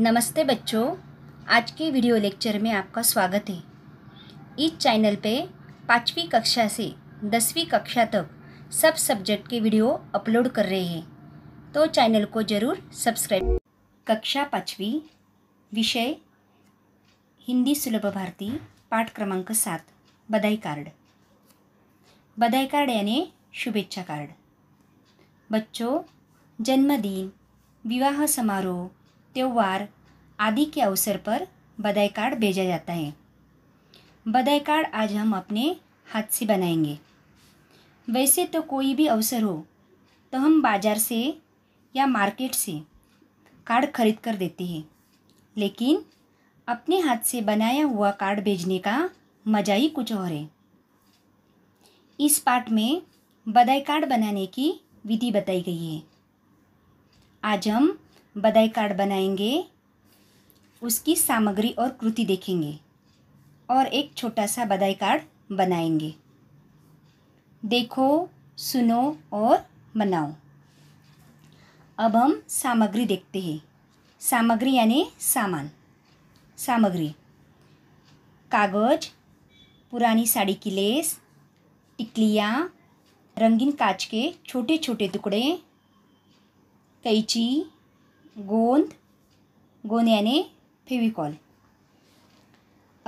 नमस्ते बच्चों आज के वीडियो लेक्चर में आपका स्वागत है इस चैनल पे पाँचवीं कक्षा से दसवीं कक्षा तक सब सब्जेक्ट के वीडियो अपलोड कर रहे हैं तो चैनल को ज़रूर सब्सक्राइब कक्षा पाँचवीं विषय हिंदी सुलभ भारती पाठ क्रमांक सात बधाई कार्ड बधाई कार्ड यानी शुभेच्छा कार्ड बच्चों जन्मदिन विवाह समारोह त्यौहार आदि के अवसर पर बधाई कार्ड भेजा जाता है बधाई कार्ड आज हम अपने हाथ से बनाएंगे वैसे तो कोई भी अवसर हो तो हम बाज़ार से या मार्केट से कार्ड खरीद कर देते हैं लेकिन अपने हाथ से बनाया हुआ कार्ड भेजने का मज़ा ही कुछ और है इस पार्ट में बधाई कार्ड बनाने की विधि बताई गई है आज हम बधाई कार्ड बनाएंगे उसकी सामग्री और कृति देखेंगे और एक छोटा सा बधाई कार्ड बनाएंगे देखो सुनो और बनाओ अब हम सामग्री देखते हैं सामग्री यानी सामान सामग्री कागज पुरानी साड़ी की लेस टिकलियाँ रंगीन कांच के छोटे छोटे टुकड़े कैची गोंद गोंद यानी फेविकॉल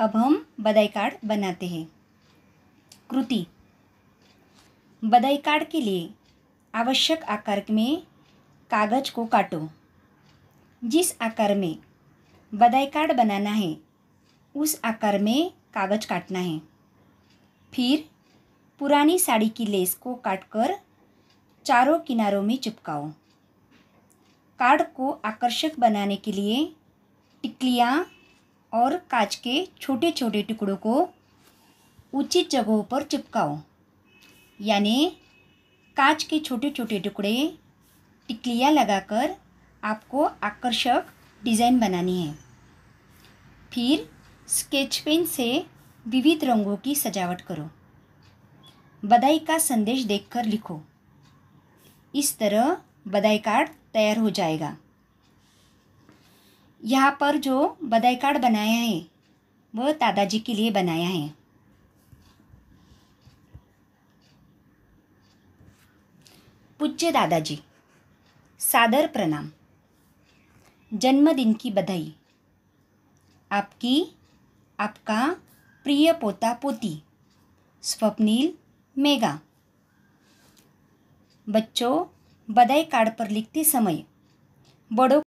अब हम बधाई कार्ड बनाते हैं कृति बधाई कार्ड के लिए आवश्यक आकार में कागज को काटो जिस आकार में बधाई कार्ड बनाना है उस आकार में कागज काटना है फिर पुरानी साड़ी की लेस को काटकर चारों किनारों में चिपकाओ कार्ड को आकर्षक बनाने के लिए टिकलियाँ और कांच के छोटे छोटे टुकड़ों को उचित जगहों पर चिपकाओ यानी कांच के छोटे छोटे टुकड़े टिकलियाँ लगाकर आपको आकर्षक डिज़ाइन बनानी है फिर स्केच पेन से विविध रंगों की सजावट करो बधाई का संदेश देखकर लिखो इस तरह बधाई कार्ड तैयार हो जाएगा यहाँ पर जो बधाई कार्ड बनाया है वह दादाजी के लिए बनाया है पूज्य दादाजी सादर प्रणाम जन्मदिन की बधाई आपकी आपका प्रिय पोता पोती स्वप्निल मेगा बच्चों બધાય કાર્ડ પર લીખતી સમયે બડો